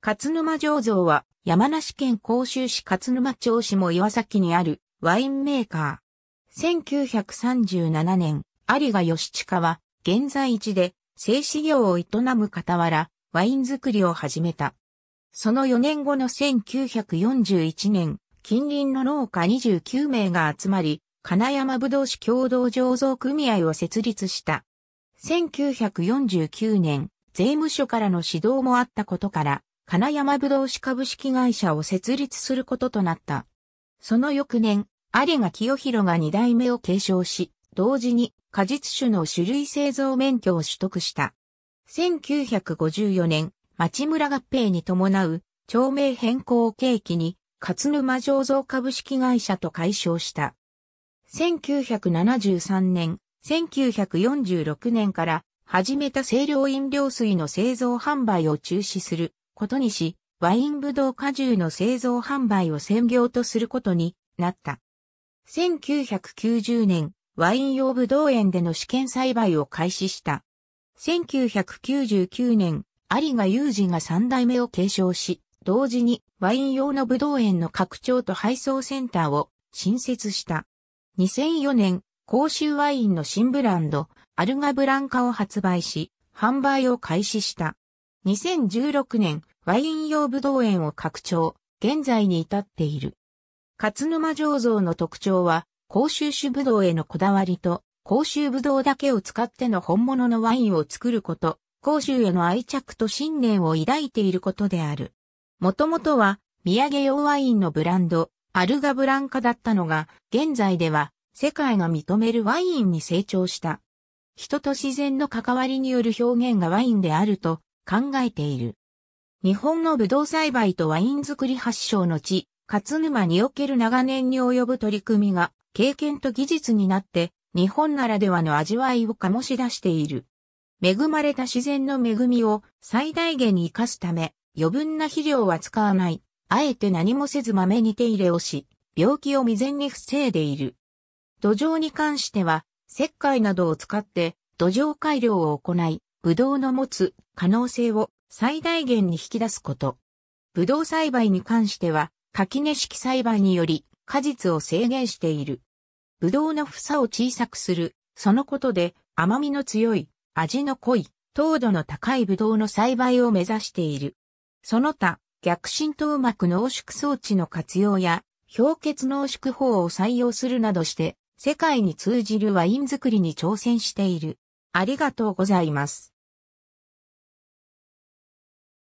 勝沼醸造は山梨県甲州市勝沼町下岩崎にあるワインメーカー。1937年、有賀義親は現在地で製紙業を営む傍らワイン作りを始めた。その4年後の1941年、近隣の農家29名が集まり、金山武道う酒共同醸造組合を設立した。1949年、税務署からの指導もあったことから、金山ぶどう株式会社を設立することとなった。その翌年、有賀清弘が二代目を継承し、同時に果実酒の種類製造免許を取得した。1954年、町村合併に伴う町名変更を契機に、勝沼醸造株式会社と解消した。1973年、1946年から始めた清涼飲料水の製造販売を中止することにし、ワインブドウ果汁の製造販売を専業とすることになった。1990年、ワイン用ブドウ園での試験栽培を開始した。1999年、有賀裕二が3代目を継承し、同時にワイン用のブドウ園の拡張と配送センターを新設した。2004年、公衆ワインの新ブランド、アルガブランカを発売し、販売を開始した。2016年、ワイン用ぶどう園を拡張、現在に至っている。勝沼醸造の特徴は、甲州種ぶどうへのこだわりと、甲州ぶどうだけを使っての本物のワインを作ること、甲州への愛着と信念を抱いていることである。もともとは、土産用ワインのブランド、アルガブランカだったのが、現在では、世界が認めるワインに成長した。人と自然の関わりによる表現がワインであると考えている。日本のブドウ栽培とワイン作り発祥の地、勝沼における長年に及ぶ取り組みが、経験と技術になって、日本ならではの味わいを醸し出している。恵まれた自然の恵みを最大限に活かすため、余分な肥料は使わない。あえて何もせず豆に手入れをし、病気を未然に防いでいる。土壌に関しては、石灰などを使って土壌改良を行い、ブドウの持つ可能性を最大限に引き出すこと。ブドウ栽培に関しては、垣根式栽培により果実を制限している。ブドウの房を小さくする、そのことで甘みの強い、味の濃い、糖度の高いブドウの栽培を目指している。その他、逆浸透膜濃縮装置の活用や、氷結濃縮法を採用するなどして、世界に通じるワイン作りに挑戦している。ありがとうございます。